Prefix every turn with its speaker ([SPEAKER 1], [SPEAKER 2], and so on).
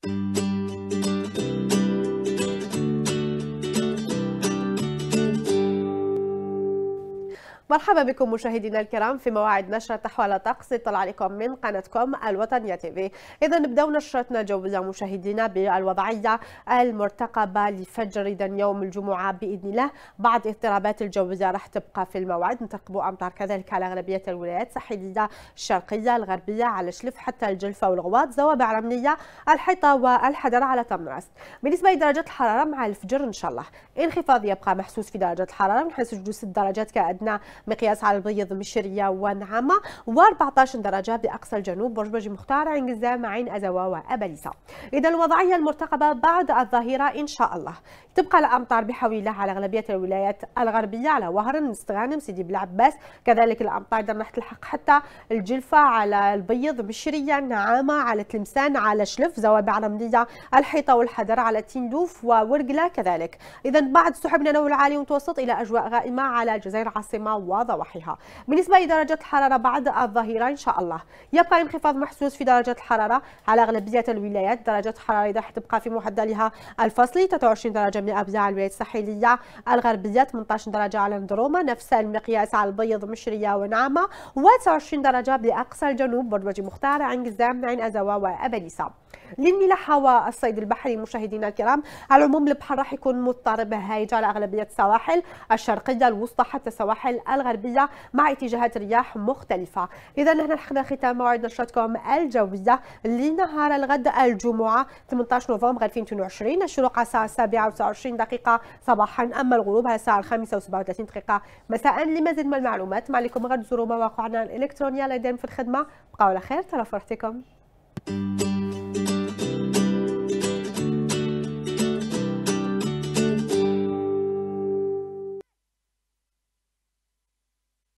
[SPEAKER 1] Thank you. مرحبا بكم مشاهدينا الكرام في مواعيد نشرة تحوال طقس يطلع عليكم من قناتكم الوطنية تيفي إذا نبداو نشرتنا الجوية مشاهدينا بالوضعية المرتقبة لفجر إذا يوم الجمعة بإذن الله بعض اضطرابات الجوية راح تبقى في الموعد نترقبوا أمطار كذلك على أغلبية الولايات الساحلية الشرقية الغربية على شلف حتى الجلفة والغواط زوابع رملية الحيطة والحدر على طمناس بالنسبة لدرجات الحرارة مع الفجر إن شاء الله انخفاض يبقى محسوس في درجات الحرارة من حيث جلوس الدرجات كأدنى مقياس على البيض مشرية ونعمة و14 درجة بأقصى الجنوب برج برج مختار عين قزام عين أزوا وأبلسة إذا الوضعية المرتقبة بعد الظهيرة إن شاء الله تبقى الأمطار بحول الله على أغلبية الولايات الغربية على وهران مستغانم سيدي بلعباس كذلك الأمطار راح تلحق حتى الجلفة على البيض مشرية نعامة على تلمسان على شلف زوابع رملية الحيطة والحذر على تندوف وورقلة كذلك إذا بعد سحب نوع العالي والمتوسط إلى أجواء غائمة على الجزائر العاصمة وضواحيها بالنسبة لدرجة الحرارة بعد الظهيرة إن شاء الله يبقى انخفاض محسوس في درجة الحرارة على أغلبية الولايات درجة الحرارة اذا تبقى في معدلها الفصلي 23 درجة من على الولايات الساحلية الغربية 18 درجة على الدرومة نفس المقياس على البيض مشرية ونعمة و 29 درجة بأقصى الجنوب برج مختار عين قزام عين أزوا وأبليسة للملاحه والصيد البحري مشاهدينا الكرام على العموم البحر راح يكون مضطرب هايج على اغلبيه السواحل الشرقيه الوسطى حتى السواحل الغربيه مع اتجاهات رياح مختلفه اذا هنا لحقنا ختام موعد نشرتكم الجويه لنهار الغد الجمعه 18 نوفمبر 2022 الشروق على الساعه 27 دقيقه صباحا اما الغروب على الساعه 35 دقيقه مساء لمزيد من المعلومات ما عليكم غد تزوروا مواقعنا الالكترونيه لدينا في الخدمه بقاو على خير ترى فرحتكم